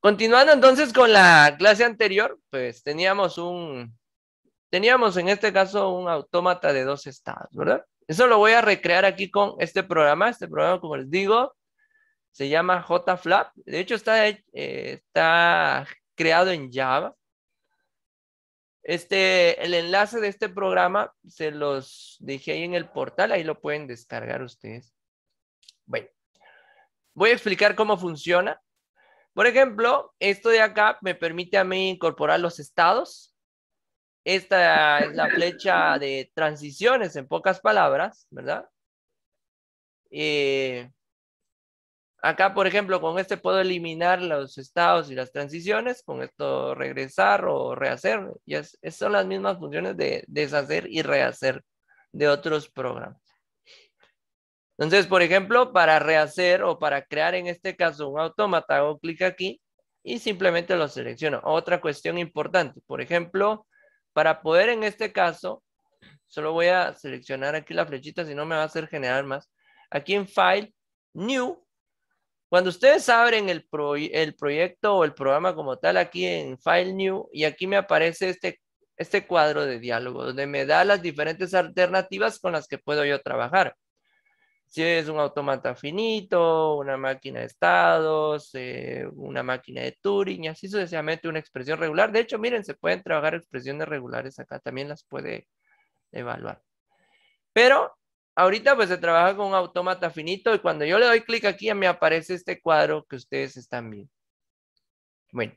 Continuando entonces con la clase anterior, pues teníamos un, teníamos en este caso un autómata de dos estados, ¿verdad? Eso lo voy a recrear aquí con este programa. Este programa, como les digo, se llama JFlap. De hecho, está, eh, está creado en Java. Este, el enlace de este programa se los dejé ahí en el portal, ahí lo pueden descargar ustedes. Bueno, voy a explicar cómo funciona. Por ejemplo, esto de acá me permite a mí incorporar los estados. Esta es la flecha de transiciones, en pocas palabras, ¿verdad? Eh, acá, por ejemplo, con este puedo eliminar los estados y las transiciones, con esto regresar o rehacer. Y son las mismas funciones de deshacer y rehacer de otros programas. Entonces, por ejemplo, para rehacer o para crear en este caso un autómata, hago clic aquí y simplemente lo selecciono. Otra cuestión importante, por ejemplo, para poder en este caso, solo voy a seleccionar aquí la flechita, si no me va a hacer generar más. Aquí en File, New, cuando ustedes abren el, el, proyecto o el programa como tal aquí en File New y aquí me aparece este, este cuadro de diálogo donde me da las diferentes alternativas con las que puedo yo trabajar si es un autómata finito, una máquina de estados, eh, una máquina de Turing, y así sucesivamente una expresión regular. De hecho, miren, se pueden trabajar expresiones regulares acá, también las puede evaluar. Pero ahorita pues se trabaja con un autómata finito y cuando yo le doy clic aquí me aparece este cuadro que ustedes están viendo. Bueno,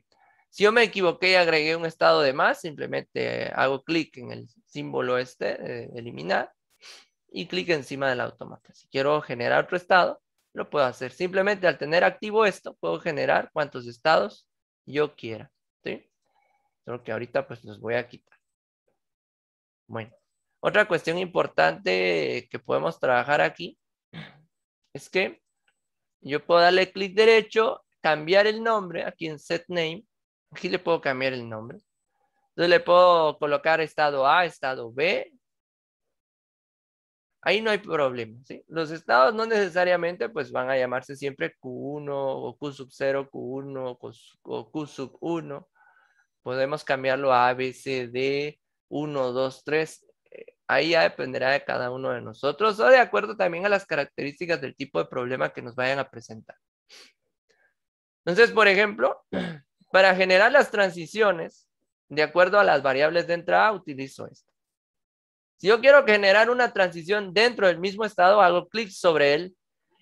si yo me equivoqué y agregué un estado de más, simplemente eh, hago clic en el símbolo este, eh, eliminar, y clic encima del automata. Si quiero generar otro estado, lo puedo hacer. Simplemente al tener activo esto, puedo generar cuantos estados yo quiera. ¿sí? Solo que ahorita pues los voy a quitar. Bueno, otra cuestión importante que podemos trabajar aquí es que yo puedo darle clic derecho, cambiar el nombre aquí en set name. Aquí le puedo cambiar el nombre. Entonces le puedo colocar estado A, estado B, Ahí no hay problema, Los estados no necesariamente pues van a llamarse siempre Q1 o Q sub 0, Q1 o Q sub 1. Podemos cambiarlo a A, B, D, 1, 2, 3. Ahí ya dependerá de cada uno de nosotros o de acuerdo también a las características del tipo de problema que nos vayan a presentar. Entonces, por ejemplo, para generar las transiciones, de acuerdo a las variables de entrada, utilizo esto. Si yo quiero generar una transición dentro del mismo estado, hago clic sobre él.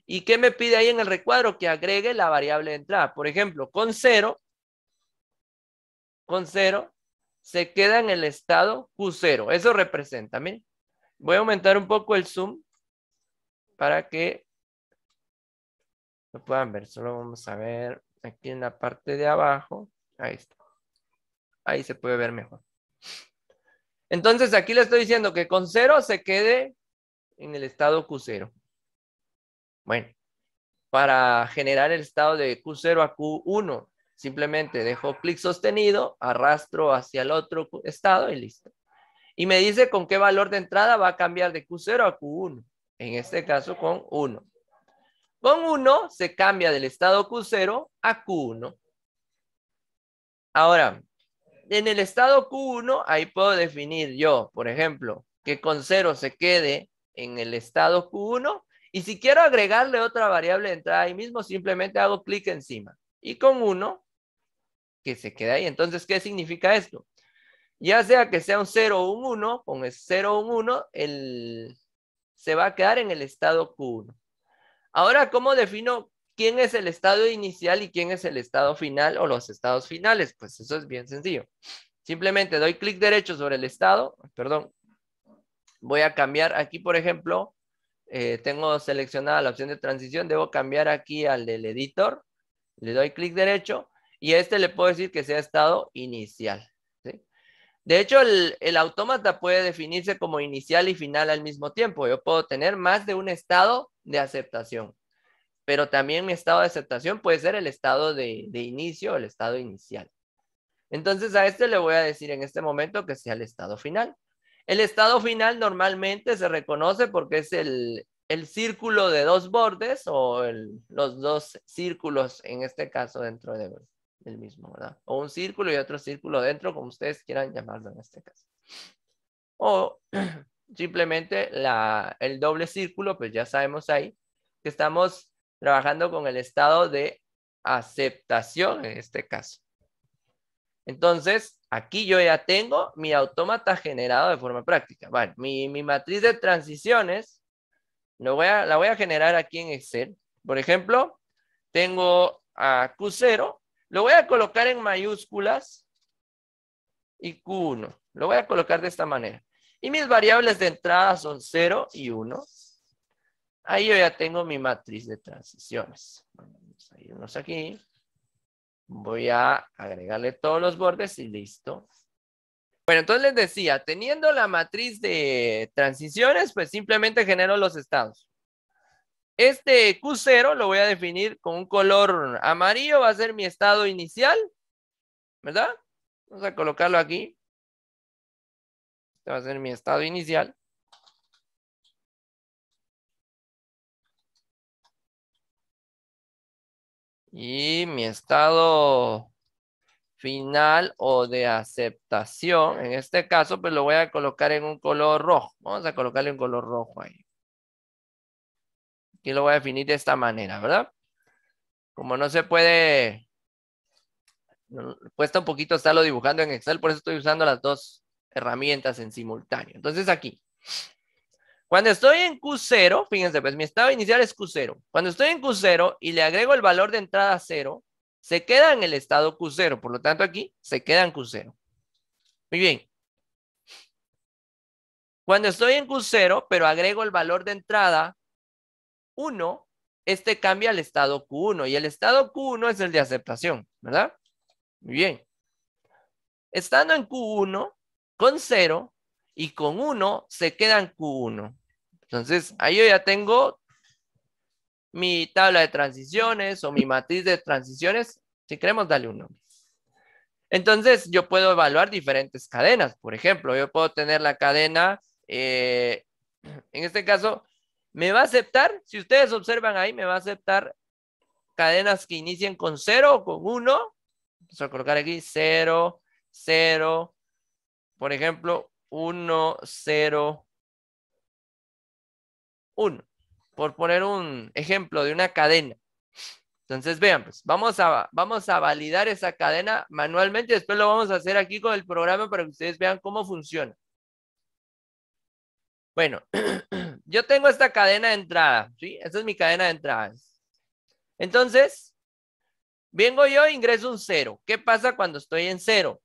¿Y qué me pide ahí en el recuadro? Que agregue la variable de entrada. Por ejemplo, con 0, con 0, se queda en el estado Q0. Eso representa, miren. Voy a aumentar un poco el zoom para que lo puedan ver. Solo vamos a ver aquí en la parte de abajo. Ahí está. Ahí se puede ver mejor. Entonces aquí le estoy diciendo que con 0 se quede en el estado Q0. Bueno, para generar el estado de Q0 a Q1, simplemente dejo clic sostenido, arrastro hacia el otro estado y listo. Y me dice con qué valor de entrada va a cambiar de Q0 a Q1. En este caso con 1. Con 1 se cambia del estado Q0 a Q1. Ahora, en el estado Q1, ahí puedo definir yo, por ejemplo, que con 0 se quede en el estado Q1. Y si quiero agregarle otra variable de entrada ahí mismo, simplemente hago clic encima. Y con 1, que se queda ahí. Entonces, ¿qué significa esto? Ya sea que sea un 0 o un 1, con el 0 o un 1, el... se va a quedar en el estado Q1. Ahora, ¿cómo defino quién es el estado inicial y quién es el estado final o los estados finales. Pues eso es bien sencillo. Simplemente doy clic derecho sobre el estado, perdón, voy a cambiar aquí, por ejemplo, eh, tengo seleccionada la opción de transición, debo cambiar aquí al del editor, le doy clic derecho y a este le puedo decir que sea estado inicial. De hecho, el, el autómata puede definirse como inicial y final al mismo tiempo. Yo puedo tener más de un estado de aceptación pero también mi estado de aceptación puede ser el estado de, de inicio, el estado inicial. Entonces a este le voy a decir en este momento que sea el estado final. El estado final normalmente se reconoce porque es el, círculo de dos bordes o los dos círculos en este caso dentro del mismo, ¿verdad? O un círculo y otro círculo dentro, como ustedes quieran llamarlo en este caso. O simplemente el doble círculo, pues ya sabemos ahí que estamos trabajando con el estado de aceptación en este caso. Entonces, aquí yo ya tengo mi autómata generado de forma práctica. mi, matriz de transiciones lo voy la voy a generar aquí en Excel. Por ejemplo, tengo a Q0, lo voy a colocar en mayúsculas y Q1. Lo voy a colocar de esta manera. Y mis variables de entrada son 0 y 1. Ahí yo ya tengo mi matriz de transiciones. vamos a irnos aquí. Voy a agregarle todos los bordes y listo. Bueno, entonces les decía, teniendo la matriz de transiciones, pues simplemente genero los estados. Este Q0 lo voy a definir con un color amarillo, va a ser mi estado inicial, ¿verdad? Vamos a colocarlo aquí. Este va a ser mi estado inicial. Y mi estado final o de aceptación, en este caso, pues lo voy a colocar en un color rojo. Vamos a colocarle un color rojo ahí. Y lo voy a definir de esta manera, ¿verdad? Como no se puede, cuesta un poquito estarlo dibujando en Excel, por eso estoy usando las dos herramientas en simultáneo. Entonces aquí, cuando estoy en Q0, fíjense, pues mi estado inicial es Q0. Cuando estoy en Q0 y le agrego el valor de entrada 0, se queda en el estado Q0. Por lo tanto, aquí se queda en Q0. Muy bien. Cuando estoy en Q0, pero agrego el valor de entrada 1, este cambia al estado Q1. Y el estado Q1 es el de aceptación, ¿verdad? Muy bien. Estando en Q1, con 0 y con 1 se queda en Q1. Entonces, ahí yo ya tengo mi tabla de transiciones o mi matriz de transiciones, si queremos darle un nombre. Entonces, yo puedo evaluar diferentes cadenas. Por ejemplo, yo puedo tener la cadena, eh, en este caso, me va a aceptar, si ustedes observan ahí, me va a aceptar cadenas que inicien con cero o con 1. Vamos a colocar aquí 0, 0, por ejemplo, 1, 0, uno, por poner un ejemplo de una cadena. Entonces, vean, pues vamos a, vamos a validar esa cadena manualmente, después lo vamos a hacer aquí con el programa para que ustedes vean cómo funciona. Bueno, yo tengo esta cadena de entrada, ¿sí? Esta es mi cadena de entradas. Entonces, vengo yo e ingreso un cero. ¿Qué pasa cuando estoy en cero?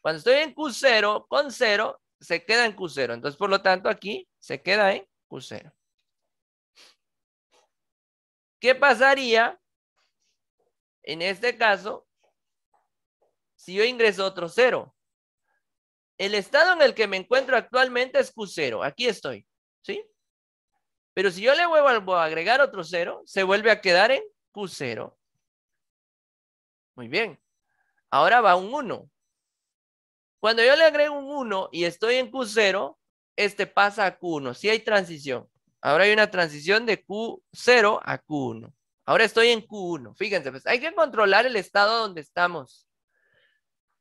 Cuando estoy en Q0, con cero, se queda en Q0. Entonces, por lo tanto, aquí se queda en Q0. ¿Qué pasaría en este caso si yo ingreso otro cero? El estado en el que me encuentro actualmente es Q0. Aquí estoy, ¿sí? Pero si yo le vuelvo a agregar otro cero, se vuelve a quedar en Q0. Muy bien. Ahora va un 1. Cuando yo le agrego un 1 y estoy en Q0, este pasa a Q1. Si sí hay transición. Ahora hay una transición de Q0 a Q1. Ahora estoy en Q1. Fíjense, pues hay que controlar el estado donde estamos.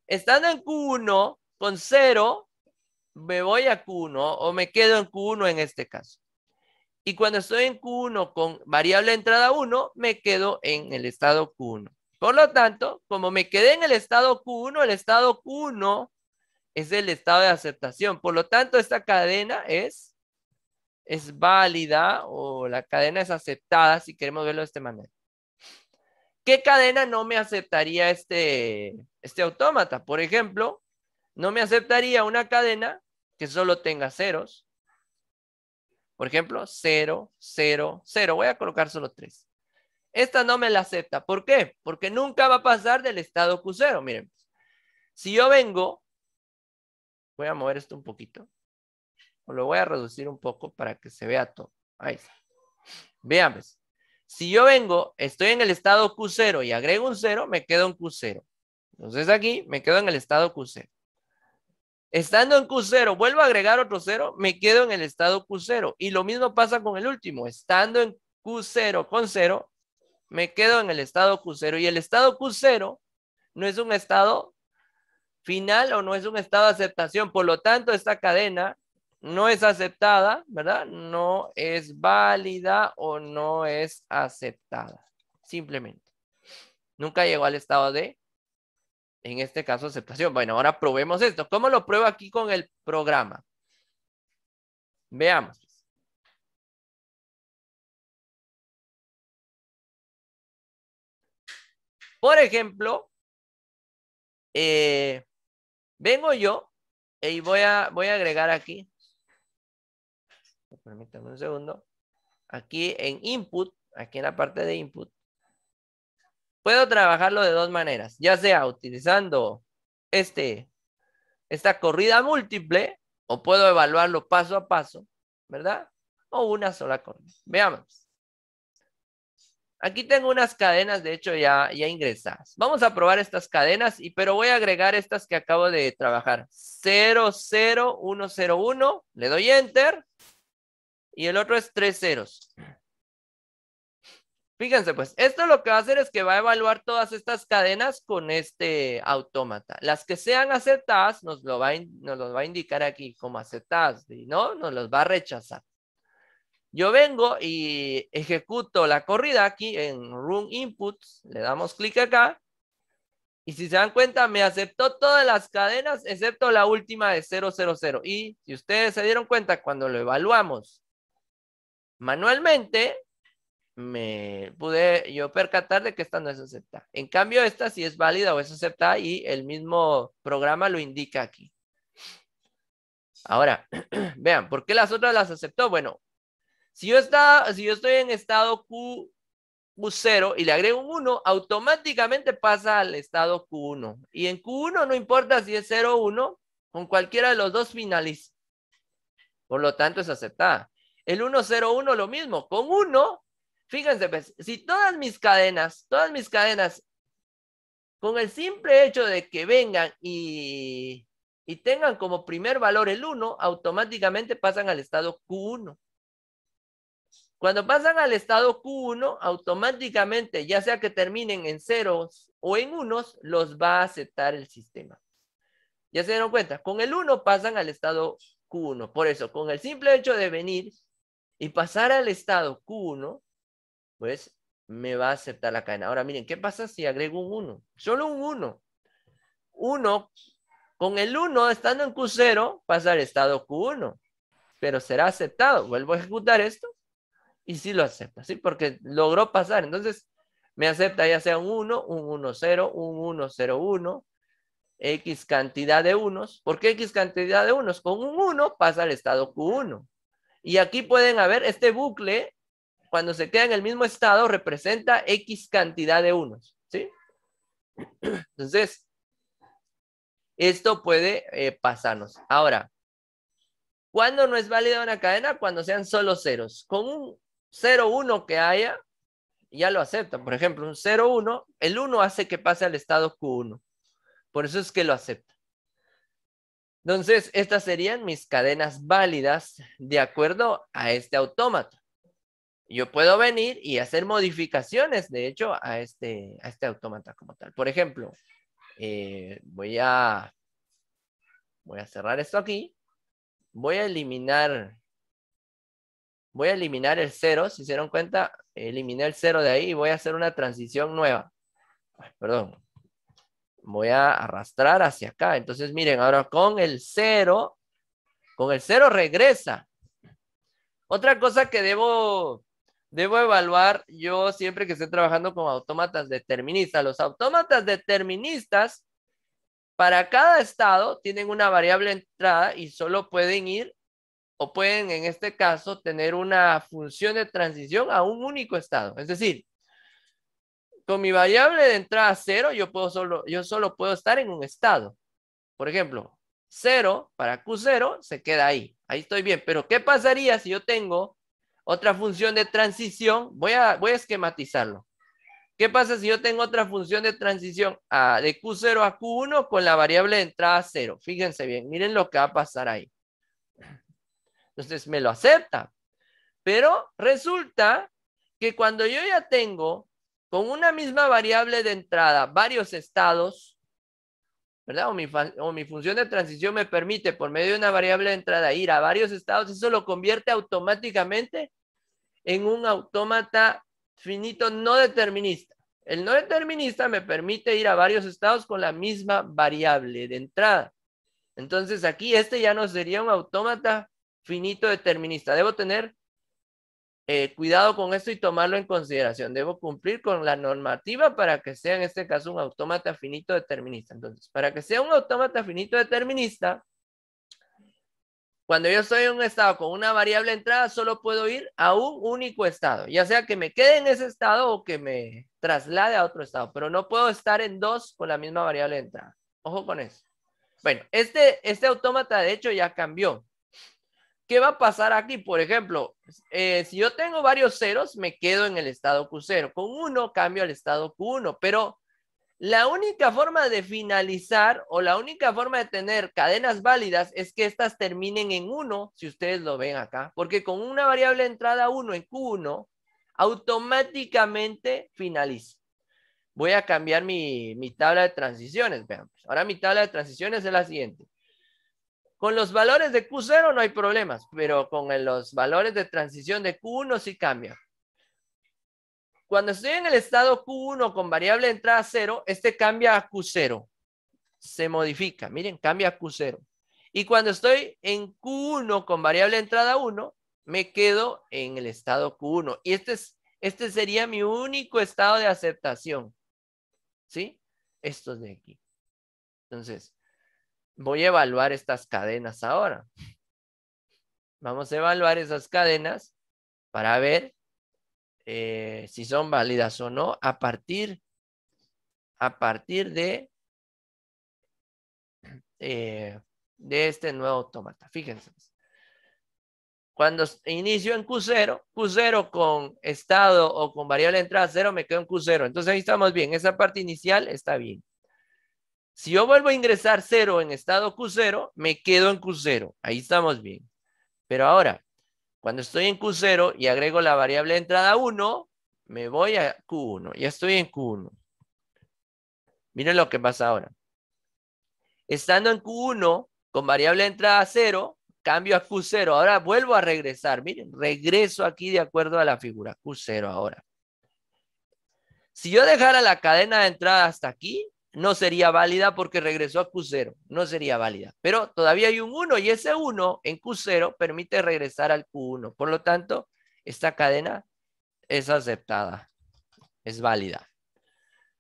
Estando en Q1 con 0, me voy a Q1 o me quedo en Q1 en este caso. Y cuando estoy en Q1 con variable entrada 1, me quedo en el estado Q1. Por lo tanto, como me quedé en el estado Q1, el estado Q1 es el estado de aceptación. Por lo tanto, esta cadena es es válida o la cadena es aceptada si queremos verlo de esta manera. ¿Qué cadena no me aceptaría este, este autómata? Por ejemplo, no me aceptaría una cadena que solo tenga ceros. Por ejemplo, 0, 0, 0. Voy a colocar solo 3. Esta no me la acepta. ¿Por qué? Porque nunca va a pasar del estado Q0. Miren, si yo vengo, voy a mover esto un poquito. Lo voy a reducir un poco para que se vea todo. Ahí está. Vean, pues. Si yo vengo, estoy en el estado Q0 y agrego un 0, me quedo en Q0. Entonces aquí me quedo en el estado Q0. Estando en Q0, vuelvo a agregar otro 0, me quedo en el estado Q0. Y lo mismo pasa con el último. Estando en Q0 con 0, me quedo en el estado Q0. Y el estado Q0 no es un estado final o no es un estado de aceptación. Por lo tanto, esta cadena no es aceptada, ¿verdad? No es válida o no es aceptada, simplemente. Nunca llegó al estado de, en este caso, aceptación. Bueno, ahora probemos esto. ¿Cómo lo pruebo aquí con el programa? Veamos. Por ejemplo, eh, vengo yo eh, y voy a, voy a agregar aquí Permítanme un segundo. Aquí en input, aquí en la parte de input, puedo trabajarlo de dos maneras. Ya sea utilizando este, esta corrida múltiple o puedo evaluarlo paso a paso, ¿verdad? O una sola corrida. Veamos. Aquí tengo unas cadenas, de hecho ya, ya ingresadas. Vamos a probar estas cadenas, y, pero voy a agregar estas que acabo de trabajar. 00101, le doy enter y el otro es tres ceros. Fíjense pues, esto lo que va a hacer es que va a evaluar todas estas cadenas con este autómata. Las que sean aceptadas nos lo va a, nos los va a indicar aquí como aceptadas, y no, nos los va a rechazar. Yo vengo y ejecuto la corrida aquí en Room Inputs, le damos clic acá, y si se dan cuenta, me aceptó todas las cadenas excepto la última de 000. Y si ustedes se dieron cuenta, cuando lo evaluamos Manualmente me pude yo percatar de que esta no es aceptada. En cambio, esta sí es válida o es aceptada y el mismo programa lo indica aquí. Ahora, vean, ¿por qué las otras las aceptó? Bueno, si yo, si yo estoy en estado Q, 0 y le agrego un 1, automáticamente pasa al estado Q1. Y en Q1 no importa si es 0 o 1, con cualquiera de los dos finales Por lo tanto, es aceptada. El 101 lo mismo, con 1, fíjense, pues, si todas mis cadenas, todas mis cadenas, con el simple hecho de que vengan y, y tengan como primer valor el 1, automáticamente pasan al estado Q1. Cuando pasan al estado Q1, automáticamente, ya sea que terminen en ceros o en unos, los va a aceptar el sistema. ¿Ya se dieron cuenta? Con el 1 pasan al estado Q1. Por eso, con el simple hecho de venir y pasar al estado Q1, pues me va a aceptar la cadena. Ahora miren, ¿qué pasa si agrego un 1? Solo un 1. 1, con el 1 estando en Q0, pasa al estado Q1, pero será aceptado. Vuelvo a ejecutar esto y sí lo acepta, ¿sí? Porque logró pasar. Entonces, me acepta ya sea un 1, un 1, 0, un 1, 0, 1, X cantidad de unos. ¿Por qué X cantidad de unos? Con un 1 pasa al estado Q1. Y aquí pueden haber este bucle, cuando se queda en el mismo estado, representa X cantidad de unos, ¿sí? Entonces, esto puede eh, pasarnos. Ahora, ¿cuándo no es válida una cadena? Cuando sean solo ceros. Con un 0, 1 que haya, ya lo aceptan. Por ejemplo, un 0, 1, el 1 hace que pase al estado Q1. Por eso es que lo acepta. Entonces, estas serían mis cadenas válidas de acuerdo a este autómata. Yo puedo venir y hacer modificaciones, de hecho, a este, a este autómata como tal. Por ejemplo, eh, voy, a, voy a cerrar esto aquí. Voy a eliminar, voy a eliminar el cero. Si se dieron cuenta, eliminé el cero de ahí y voy a hacer una transición nueva. Perdón, voy a arrastrar hacia acá. Entonces, miren, ahora con el cero, con el cero regresa. Otra cosa que debo, debo evaluar yo siempre que esté trabajando con autómatas deterministas. Los autómatas deterministas, para cada estado, tienen una variable entrada y solo pueden ir, o pueden en este caso, tener una función de transición a un único estado. Es decir, con mi variable de entrada cero, yo, puedo solo, yo solo puedo estar en un estado. Por ejemplo, 0 para Q0 se queda ahí. Ahí estoy bien. Pero ¿qué pasaría si yo tengo otra función de transición? Voy a, voy esquematizarlo. ¿Qué pasa si yo tengo otra función de transición ah, a, de Q0 a Q1 con la variable de entrada cero? Fíjense bien, miren lo que va a pasar ahí. Entonces me lo acepta. Pero resulta que cuando yo ya tengo con una misma variable de entrada varios estados, ¿verdad? O mi, función de transición me permite por medio de una variable de entrada ir a varios estados, eso lo convierte automáticamente en un autómata finito no determinista. El no determinista me permite ir a varios estados con la misma variable de entrada. Entonces aquí este ya no sería un autómata finito determinista. Debo tener eh, cuidado con esto y tomarlo en consideración. Debo cumplir con la normativa para que sea en este caso un autómata finito determinista. Entonces, para que sea un autómata finito determinista, cuando yo estoy en un estado con una variable entrada, solo puedo ir a un único estado, ya sea que me quede en ese estado o que me traslade a otro estado, pero no puedo estar en dos con la misma variable entrada. Ojo con eso. Bueno, este, este autómata de hecho ya cambió. ¿Qué va a pasar aquí? Por ejemplo, eh, si yo tengo varios ceros, me quedo en el estado Q0. Con uno cambio al estado Q1, pero la única forma de finalizar o la única forma de tener cadenas válidas es que estas terminen en 1, si ustedes lo ven acá, porque con una variable entrada 1 en Q1, automáticamente finaliza. Voy a cambiar mi, mi tabla de transiciones, veamos. Ahora mi tabla de transiciones es la siguiente. Con los valores de Q0 no hay problemas, pero con los valores de transición de Q1 sí cambia. Cuando estoy en el estado Q1 con variable de entrada 0, este cambia a Q0. Se modifica, miren, cambia a Q0. Y cuando estoy en Q1 con variable de entrada 1, me quedo en el estado Q1. Y este, es, este sería mi único estado de aceptación. ¿Sí? Estos de aquí. Entonces, voy a evaluar estas cadenas ahora. Vamos a evaluar esas cadenas para ver eh, si son válidas o no a partir, a partir de, eh, de este nuevo automata. Fíjense. Cuando inicio en Q0, Q0 con estado o con variable de entrada 0 me quedo en Q0. Entonces ahí estamos bien. Esa parte inicial está bien. Si yo vuelvo a ingresar 0 en estado Q0, me quedo en Q0. Ahí estamos bien. Pero ahora, cuando estoy en Q0 y agrego la variable de entrada 1, me voy a Q1. Ya estoy en Q1. Miren lo que pasa ahora. Estando en Q1 con variable de entrada 0, cambio a Q0. Ahora vuelvo a regresar. Miren, regreso aquí de acuerdo a la figura. Q0 ahora. Si yo dejara la cadena de entrada hasta aquí, no sería válida porque regresó a Q0, no sería válida. Pero todavía hay un 1 y ese 1 en Q0 permite regresar al Q1. Por lo tanto, esta cadena es aceptada, es válida.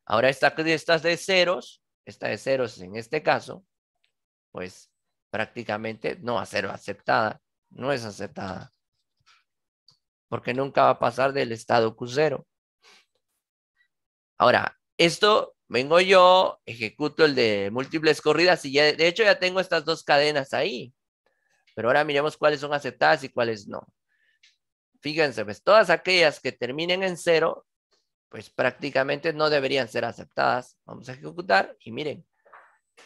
Ahora esta, estas de ceros, esta de ceros en este caso, pues prácticamente no va a ser aceptada, no es aceptada. Porque nunca va a pasar del estado Q0. Ahora, esto Vengo yo, ejecuto el de múltiples corridas y ya, de hecho ya tengo estas dos cadenas ahí. Pero ahora miremos cuáles son aceptadas y cuáles no. Fíjense, pues todas aquellas que terminen en cero, pues prácticamente no deberían ser aceptadas. Vamos a ejecutar y miren.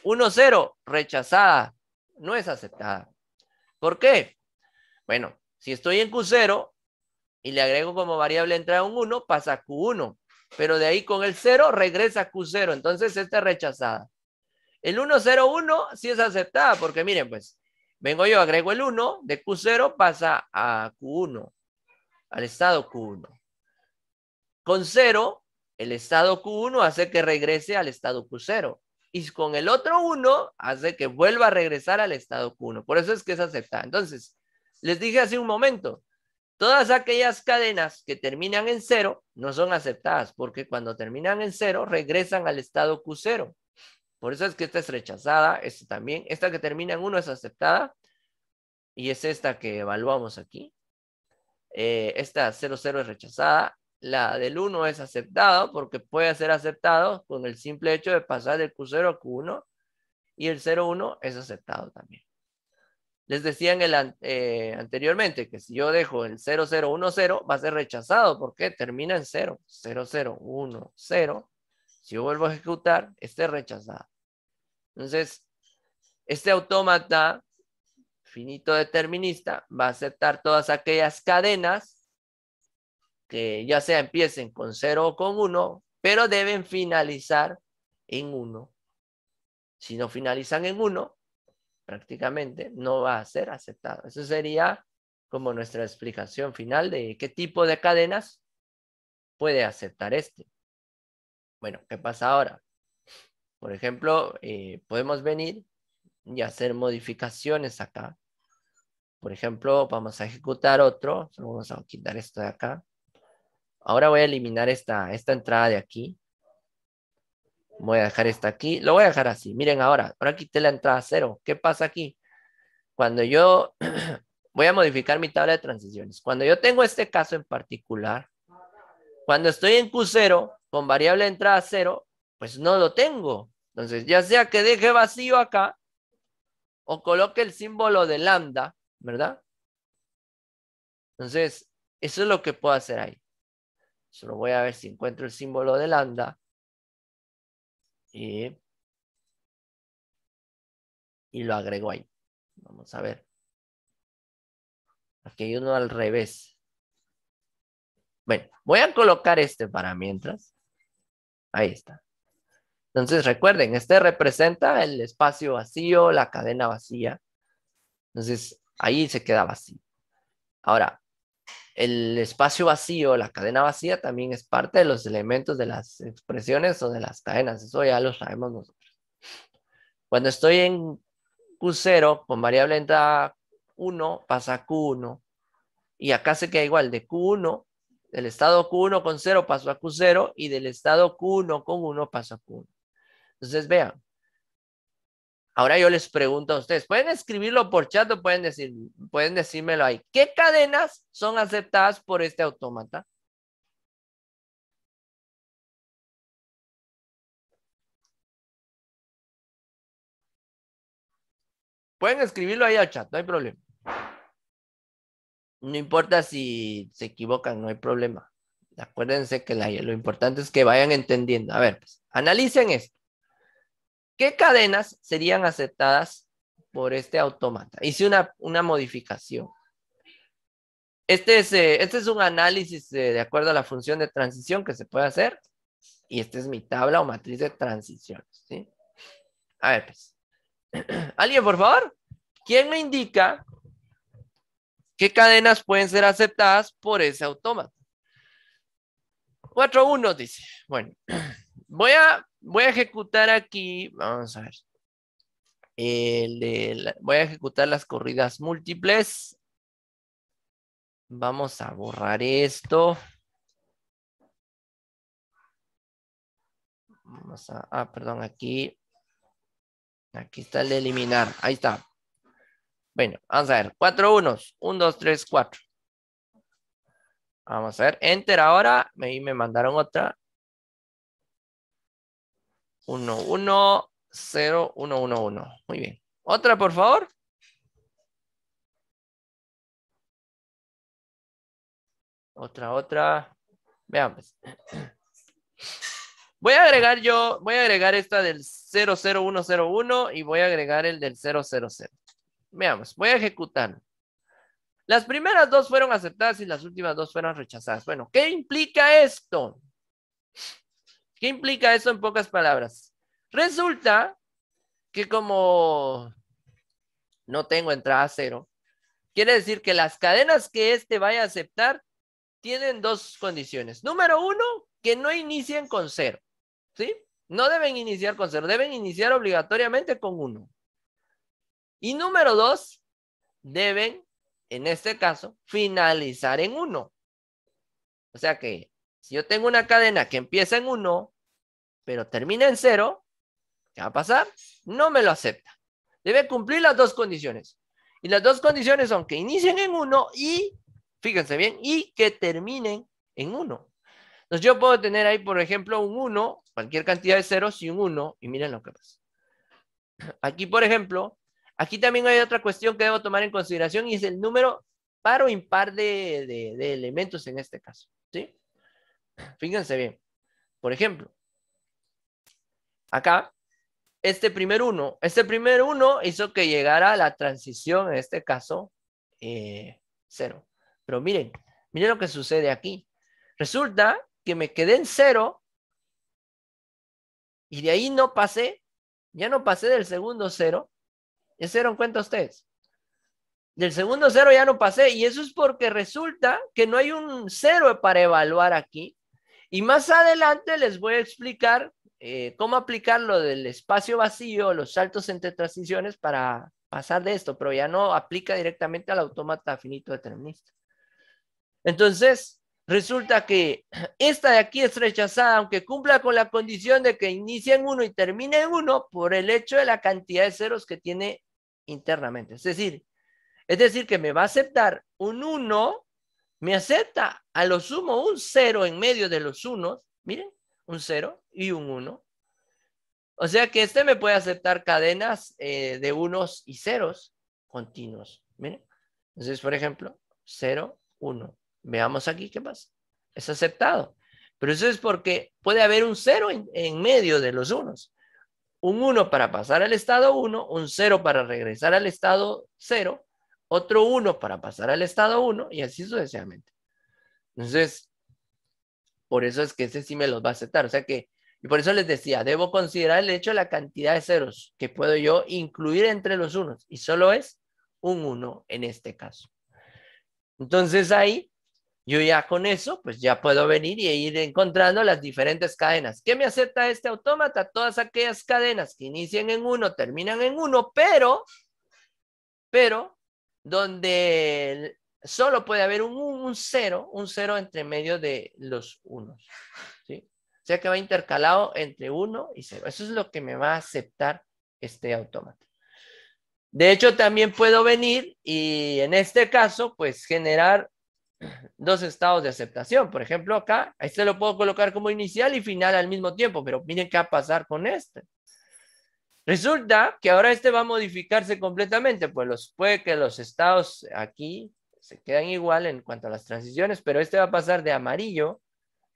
1-0, rechazada, no es aceptada. ¿Por qué? Bueno, si estoy en Q0 y le agrego como variable entrada un 1, pasa Q1 pero de ahí con el 0 regresa Q0, entonces esta es rechazada. El 101 sí es aceptada, porque miren, pues, vengo yo, agrego el 1, de Q0 pasa a Q1, al estado Q1. Con 0, el estado Q1 hace que regrese al estado Q0. Y con el otro 1 hace que vuelva a regresar al estado Q1. Por eso es que es aceptada. Entonces, les dije hace un momento, Todas aquellas cadenas que terminan en cero no son aceptadas porque cuando terminan en cero regresan al estado Q0. Por eso es que esta es rechazada, esta también. Esta que termina en 1 es aceptada y es esta que evaluamos aquí. Eh, esta esta 00 es rechazada. La del 1 es aceptada porque puede ser aceptado con el simple hecho de pasar del Q0 a Q1 y el 01 es aceptado también. Les decían el, eh, anteriormente que si yo dejo el 0010 va a ser rechazado porque termina en 0. 0010. Si yo vuelvo a ejecutar, esté rechazado. Entonces, este autómata finito determinista va a aceptar todas aquellas cadenas que ya sea empiecen con 0 o con 1, pero deben finalizar en 1. Si no finalizan en 1, prácticamente no va a ser aceptado. Eso sería como nuestra explicación final de qué tipo de cadenas puede aceptar este. Bueno, ¿qué pasa ahora? Por ejemplo, eh, podemos venir y hacer modificaciones acá. Por ejemplo, vamos a ejecutar otro. Vamos a quitar esto de acá. Ahora voy a eliminar esta, esta entrada de aquí. Voy a dejar esta aquí. Lo voy a dejar así. Miren ahora. Ahora quité la entrada cero. ¿Qué pasa aquí? Cuando yo voy a modificar mi tabla de transiciones. Cuando yo tengo este caso en particular, cuando estoy en Q0 con variable entrada cero, pues no lo tengo. Entonces, ya sea que deje vacío acá o coloque el símbolo de lambda, ¿verdad? Entonces, eso es lo que puedo hacer ahí. Solo voy a ver si encuentro el símbolo de lambda. Eh, y, lo agrego ahí. Vamos a ver. Aquí hay uno al revés. Bueno, voy a colocar este para mientras. Ahí está. Entonces recuerden, este representa el espacio vacío, la cadena vacía. Entonces ahí se queda vacío. Ahora, el espacio vacío, la cadena vacía también es parte de los elementos de las expresiones o de las cadenas, eso ya lo sabemos nosotros. Cuando estoy en Q0 con variable entrada 1 pasa a Q1 y acá se queda igual de Q1, del estado Q1 con 0 paso a Q0 y del estado Q1 con 1 paso a Q1. Entonces vean, Ahora yo les pregunto a ustedes, pueden escribirlo por chat o pueden, decir, pueden decírmelo ahí. ¿Qué cadenas son aceptadas por este autómata? Pueden escribirlo ahí al chat, no hay problema. No importa si se equivocan, no hay problema. Acuérdense que lo importante es que vayan entendiendo. A ver, pues, analicen esto. ¿Qué cadenas serían aceptadas por este autómata? Hice una, una modificación. Este es, eh, este es un análisis de acuerdo a la función de transición que se puede hacer. Y esta es mi tabla o matriz de transiciones. ¿sí? A ver, pues. ¿Alguien, por favor? ¿Quién me indica qué cadenas pueden ser aceptadas por ese autómata? 4-1 dice. Bueno. Voy a, voy a ejecutar aquí, vamos a ver. voy a ejecutar las corridas múltiples. Vamos a borrar esto. Vamos a, ah, perdón, aquí. Aquí está el de eliminar. Ahí está. Bueno, vamos a ver. Cuatro unos. Un, dos, tres, cuatro. Vamos a ver. Enter ahora. Me, me mandaron otra. 1, 1, 0, 1, 1, 1. Muy bien. Otra, por favor. Otra, otra. Veamos. Voy a agregar yo, voy a agregar esta del 0 1 y voy a agregar el del 000. Veamos, voy a ejecutar. Las primeras dos fueron aceptadas y las últimas dos fueron rechazadas. Bueno, ¿qué implica esto? ¿Qué implica eso en pocas palabras? Resulta que como no tengo entrada cero, quiere decir que las cadenas que éste vaya a aceptar tienen dos condiciones. Número uno, que no inicien con cero, ¿sí? No deben iniciar con cero, deben iniciar obligatoriamente con uno. Y número dos, deben, en este caso, finalizar en uno. O sea que si yo tengo una cadena que empieza en 1, pero termina en 0, ¿qué va a pasar? No me lo acepta. Debe cumplir las dos condiciones. Y las dos condiciones son que inicien en 1 y, fíjense bien, y que terminen en 1. Entonces yo puedo tener ahí, por ejemplo, un 1, cualquier cantidad de ceros y un 1, y miren lo que pasa. Aquí, por ejemplo, aquí también hay otra cuestión que debo tomar en consideración y es el número par o impar de, de elementos en este caso. Fíjense bien. Por ejemplo, acá, este primer uno, este primer uno hizo que llegara la transición, en este caso, eh, cero. Pero miren, miren lo que sucede aquí. Resulta que me quedé en cero y de ahí no pasé, ya no pasé del segundo cero. Es se dieron cuenta ustedes? Del segundo cero ya no pasé y eso es porque resulta que no hay un cero para evaluar aquí, y más adelante les voy a explicar eh, cómo aplicar lo del espacio vacío, los saltos entre transiciones para pasar de esto, pero ya no aplica directamente al autómata finito determinista. Entonces, resulta que esta de aquí es rechazada, aunque cumpla con la condición de que inicie en 1 y termine en 1 por el hecho de la cantidad de ceros que tiene internamente. Es decir, es decir, que me va a aceptar un 1 me acepta a lo sumo un cero en medio de los unos, miren, un cero y un uno. O sea que este me puede aceptar cadenas eh, de unos y ceros continuos, miren. Entonces, por ejemplo, 0, 1. Veamos aquí qué pasa. Es aceptado. Pero eso es porque puede haber un cero en, medio de los unos. Un uno para pasar al estado 1, un cero para regresar al estado 0, otro uno para pasar al estado 1 y así sucesivamente. Entonces, por eso es que ese sí me los va a aceptar. O sea que, y por eso les decía, debo considerar el hecho de la cantidad de ceros que puedo yo incluir entre los unos y solo es un 1 en este caso. Entonces ahí yo ya con eso, pues ya puedo venir y ir encontrando las diferentes cadenas. ¿Qué me acepta este autómata? Todas aquellas cadenas que inician en uno, terminan en uno, pero, pero donde solo puede haber un, un cero, un cero entre medio de los unos. O sea que va intercalado entre uno y cero. Eso es lo que me va a aceptar este autómata. De hecho, también puedo venir y en este caso, pues generar dos estados de aceptación. Por ejemplo, acá, este lo puedo colocar como inicial y final al mismo tiempo, pero miren qué va a pasar con este. Resulta que ahora este va a modificarse completamente, pues los, puede que los estados aquí se quedan igual en cuanto a las transiciones, pero este va a pasar de amarillo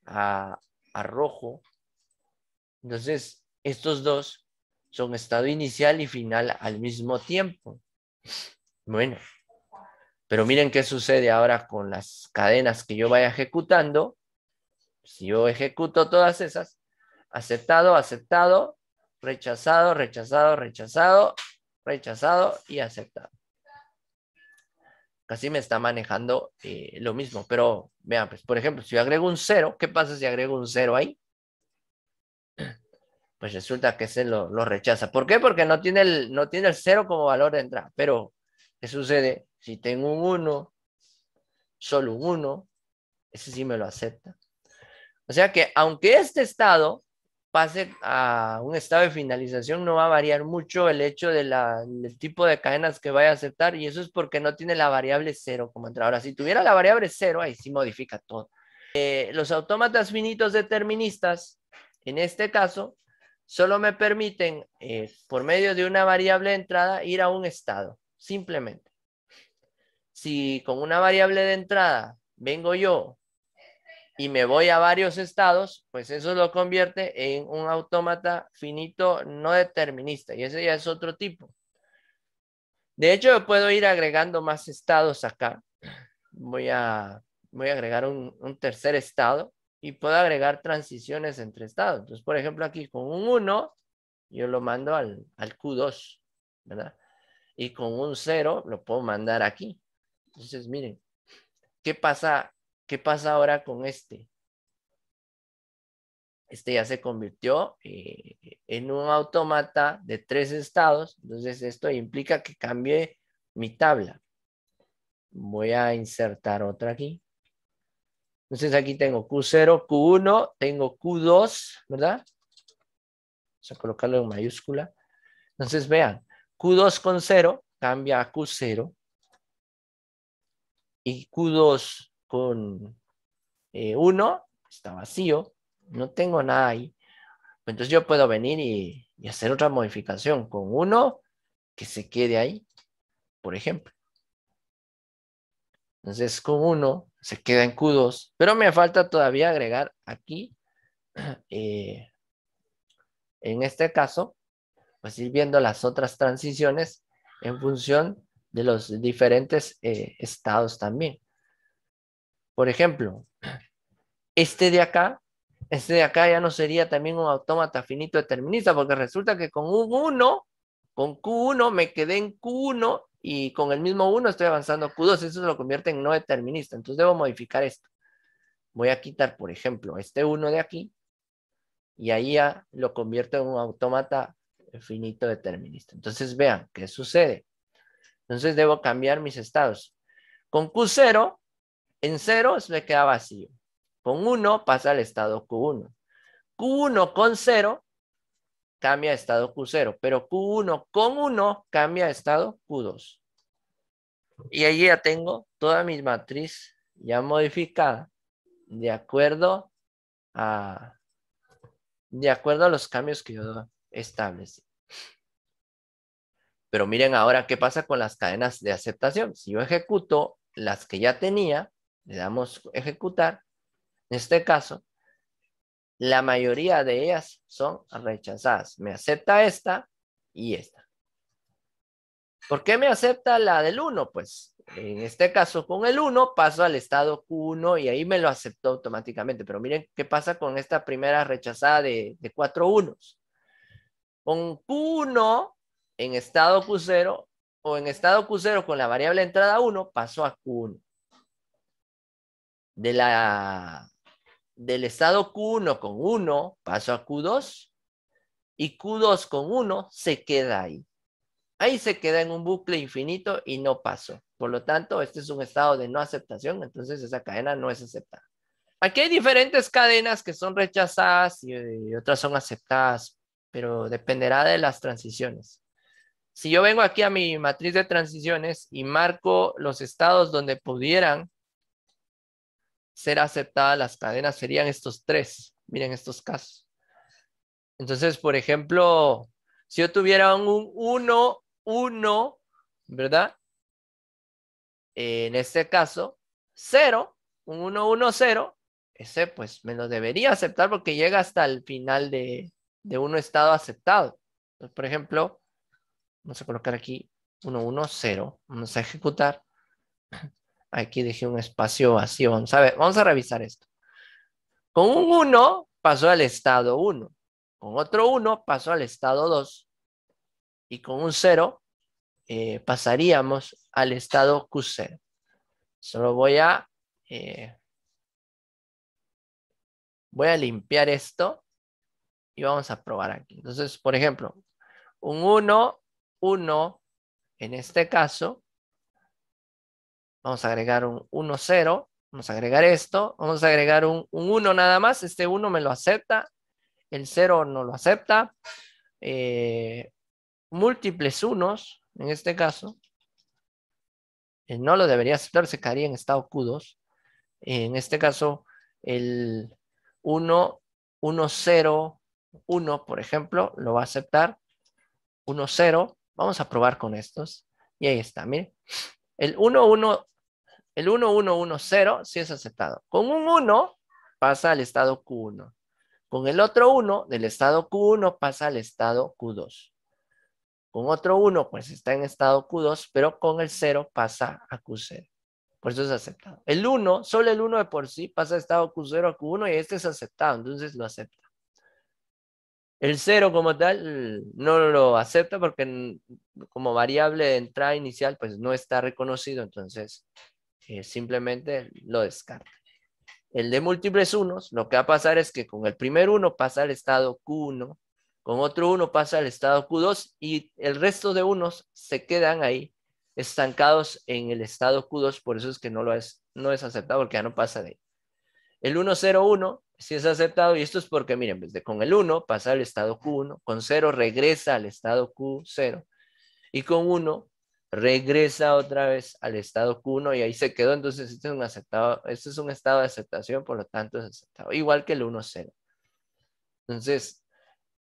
a, a rojo. Entonces, estos dos son estado inicial y final al mismo tiempo. Bueno, pero miren qué sucede ahora con las cadenas que yo vaya ejecutando. Si yo ejecuto todas esas, aceptado, aceptado, rechazado, rechazado, rechazado, rechazado y aceptado. Casi me está manejando eh, lo mismo, pero vean, pues por ejemplo, si yo agrego un cero, ¿qué pasa si agrego un cero ahí? Pues resulta que se lo, rechaza. ¿Por qué? Porque no tiene, el, no tiene el como valor de entrada. Pero, ¿qué sucede? Si tengo un 1, solo un 1, ese sí me lo acepta. O sea que aunque este estado pase a un estado de finalización no va a variar mucho el hecho del tipo de cadenas que vaya a aceptar y eso es porque no tiene la variable cero como entrada. Ahora, Si tuviera la variable cero, ahí sí modifica todo. Eh, los autómatas finitos deterministas, en este caso, solo me permiten, eh, por medio de una variable de entrada, ir a un estado, simplemente. Si con una variable de entrada vengo yo y me voy a varios estados, pues eso lo convierte en un autómata finito no determinista y ese ya es otro tipo. De hecho, yo puedo ir agregando más estados acá. Voy a, voy a agregar un, tercer estado y puedo agregar transiciones entre estados. Entonces, por ejemplo, aquí con un 1, yo lo mando al, al Q2, ¿verdad? Y con un 0 lo puedo mandar aquí. Entonces, miren, ¿qué pasa ¿Qué pasa ahora con este? Este ya se convirtió eh, en un automata de tres estados, entonces esto implica que cambie mi tabla. Voy a insertar otra aquí. Entonces aquí tengo Q0, Q1, tengo Q2, ¿verdad? Vamos a colocarlo en mayúscula. Entonces vean, Q2 con 0 cambia a Q0 y Q2 con eh, uno, está vacío, no tengo nada ahí. Entonces yo puedo venir y, hacer otra modificación con uno que se quede ahí, por ejemplo. Entonces con uno se queda en Q2, pero me falta todavía agregar aquí, eh, en este caso, pues ir viendo las otras transiciones en función de los diferentes eh, estados también. Por ejemplo, este de acá, este de acá ya no sería también un autómata finito determinista, porque resulta que con un 1, con Q1 me quedé en Q1 y con el mismo 1 estoy avanzando Q2, eso se lo convierte en no determinista, entonces debo modificar esto. Voy a quitar, por ejemplo, este 1 de aquí y ahí ya lo convierto en un autómata finito determinista. Entonces vean, ¿qué sucede? Entonces debo cambiar mis estados. Con Q0 en 0 se queda vacío. Con 1 pasa al estado Q1. Q1 con 0 cambia a estado Q0, pero Q1 con 1 cambia a estado Q2. Y allí ya tengo toda mi matriz ya modificada de acuerdo de acuerdo a los cambios que yo establecí. Pero miren ahora qué pasa con las cadenas de aceptación. Si yo ejecuto las que ya tenía, le damos ejecutar, en este caso, la mayoría de ellas son rechazadas. Me acepta esta y esta. ¿Por qué me acepta la del 1? Pues en este caso con el 1 paso al estado Q1 y ahí me lo aceptó automáticamente. Pero miren qué pasa con esta primera rechazada de, de cuatro unos. Con Q1 en estado Q0 o en estado Q0 con la variable entrada 1 paso a Q1 de la, del estado Q1 con 1 paso a Q2 y Q2 con 1 se queda ahí. Ahí se queda en un bucle infinito y no paso. Por lo tanto, este es un estado de no aceptación, entonces esa cadena no es aceptada. Aquí hay diferentes cadenas que son rechazadas y otras son aceptadas, pero dependerá de las transiciones. Si yo vengo aquí a mi matriz de transiciones y marco los estados donde pudieran ser aceptadas las cadenas serían estos tres. Miren estos casos. Entonces, por ejemplo, si yo tuviera un 1, 1, ¿verdad? En este caso, 0, un 1, 1, 0, ese pues me lo debería aceptar porque llega hasta el final de, de uno estado aceptado. por ejemplo, vamos a colocar aquí 1, 1, 0, vamos a ejecutar. Aquí dejé un espacio vacío. Vamos a vamos a revisar esto. Con un 1 pasó al estado 1. Con otro 1 pasó al estado 2. Y con un 0 eh, pasaríamos al estado Q0. Solo voy a... Eh, voy a limpiar esto y vamos a probar aquí. Entonces, por ejemplo, un 1, 1, en este caso, vamos a agregar un 1, 0, vamos a agregar esto, vamos a agregar un, 1 nada más, este 1 me lo acepta, el 0 no lo acepta, eh, múltiples unos, en este caso, eh, no lo debería aceptar, se caería en estado Q2, eh, en este caso el 1, 1, 0, 1, por ejemplo, lo va a aceptar, 1, 0, vamos a probar con estos, y ahí está, miren, el 1, 1, el 1, 1, 1, 0 sí es aceptado. Con un 1 pasa al estado Q1. Con el otro 1, del estado Q1 pasa al estado Q2. Con otro 1, pues está en estado Q2, pero con el 0 pasa a Q0. Por eso es aceptado. El 1, solo el 1 de por sí pasa al estado Q0 a Q1 y este es aceptado, entonces lo acepta. El 0 como tal no lo acepta porque como variable de entrada inicial pues no está reconocido, entonces eh, simplemente lo descarta. El de múltiples unos, lo que va a pasar es que con el primer uno pasa al estado Q1, con otro uno pasa al estado Q2 y el resto de unos se quedan ahí estancados en el estado Q2, por eso es que no, lo es, no es aceptado porque ya no pasa de ahí. El 101 sí es aceptado y esto es porque, miren, desde con el 1 pasa al estado Q1, con 0 regresa al estado Q0 y con 1 regresa otra vez al estado Q1 y ahí se quedó. Entonces, este es un, aceptado, esto es un estado de aceptación, por lo tanto, es aceptado. Igual que el 1-0. Entonces,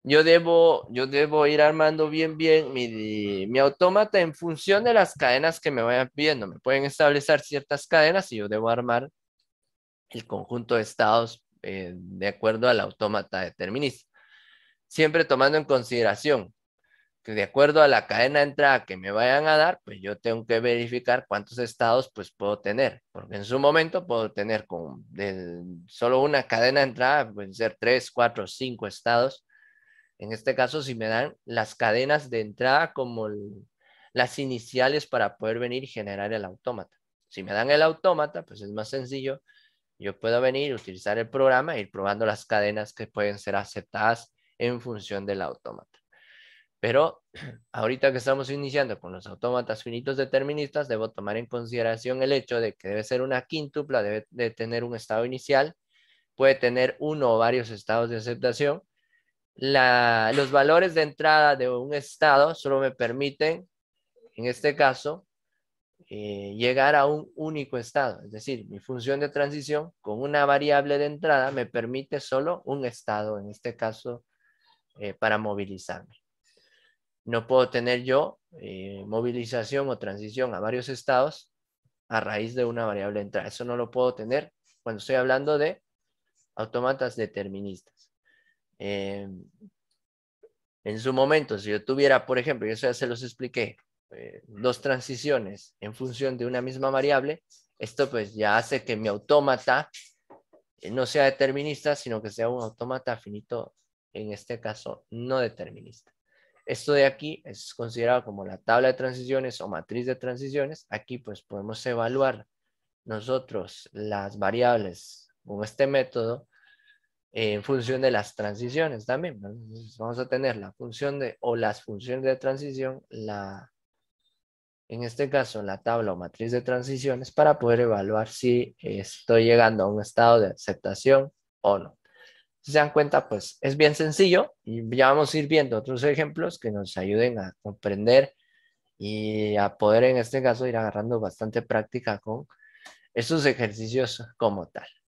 yo debo, yo debo ir armando bien, bien mi, mi autómata en función de las cadenas que me vayan pidiendo. Me pueden establecer ciertas cadenas y yo debo armar el conjunto de estados eh, de acuerdo al autómata determinista. Siempre tomando en consideración de acuerdo a la cadena de entrada que me vayan a dar, pues yo tengo que verificar cuántos estados pues puedo tener, porque en su momento puedo tener con solo una cadena de entrada, pueden ser tres, cuatro, cinco estados. En este caso, si me dan las cadenas de entrada como las iniciales para poder venir y generar el autómata. Si me dan el autómata, pues es más sencillo. Yo puedo venir, utilizar el programa e ir probando las cadenas que pueden ser aceptadas en función del autómata. Pero ahorita que estamos iniciando con los autómatas finitos deterministas, debo tomar en consideración el hecho de que debe ser una quíntupla, debe de tener un estado inicial, puede tener uno o varios estados de aceptación. los valores de entrada de un estado solo me permiten, en este caso, eh, llegar a un único estado. Es decir, mi función de transición con una variable de entrada me permite solo un estado, en este caso, eh, para movilizarme no puedo tener yo eh, movilización o transición a varios estados a raíz de una variable entrada. Eso no lo puedo tener cuando estoy hablando de autómatas deterministas. Eh, en su momento, si yo tuviera, por ejemplo, yo ya se los expliqué, eh, dos transiciones en función de una misma variable, esto pues ya hace que mi autómata no sea determinista, sino que sea un autómata finito, en este caso no determinista. Esto de aquí es considerado como la tabla de transiciones o matriz de transiciones. Aquí pues podemos evaluar nosotros las variables con este método en función de las transiciones también. vamos a tener la función de o las funciones de transición, la, en este caso la tabla o matriz de transiciones para poder evaluar si estoy llegando a un estado de aceptación o no. Si se dan cuenta, pues es bien sencillo y ya vamos a ir viendo otros ejemplos que nos ayuden a comprender y a poder en este caso ir agarrando bastante práctica con estos ejercicios como tal.